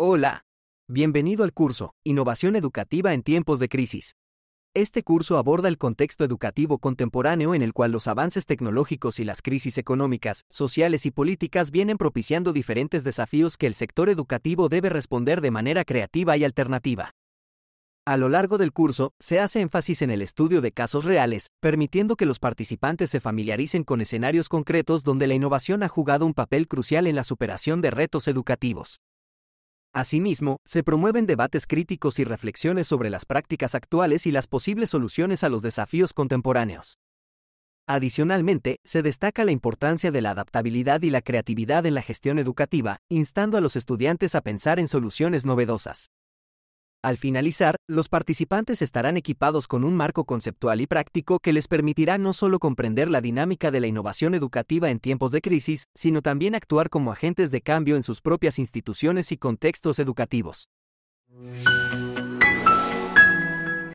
Hola. Bienvenido al curso Innovación Educativa en tiempos de crisis. Este curso aborda el contexto educativo contemporáneo en el cual los avances tecnológicos y las crisis económicas, sociales y políticas vienen propiciando diferentes desafíos que el sector educativo debe responder de manera creativa y alternativa. A lo largo del curso, se hace énfasis en el estudio de casos reales, permitiendo que los participantes se familiaricen con escenarios concretos donde la innovación ha jugado un papel crucial en la superación de retos educativos. Asimismo, se promueven debates críticos y reflexiones sobre las prácticas actuales y las posibles soluciones a los desafíos contemporáneos. Adicionalmente, se destaca la importancia de la adaptabilidad y la creatividad en la gestión educativa, instando a los estudiantes a pensar en soluciones novedosas. Al finalizar, los participantes estarán equipados con un marco conceptual y práctico que les permitirá no solo comprender la dinámica de la innovación educativa en tiempos de crisis, sino también actuar como agentes de cambio en sus propias instituciones y contextos educativos.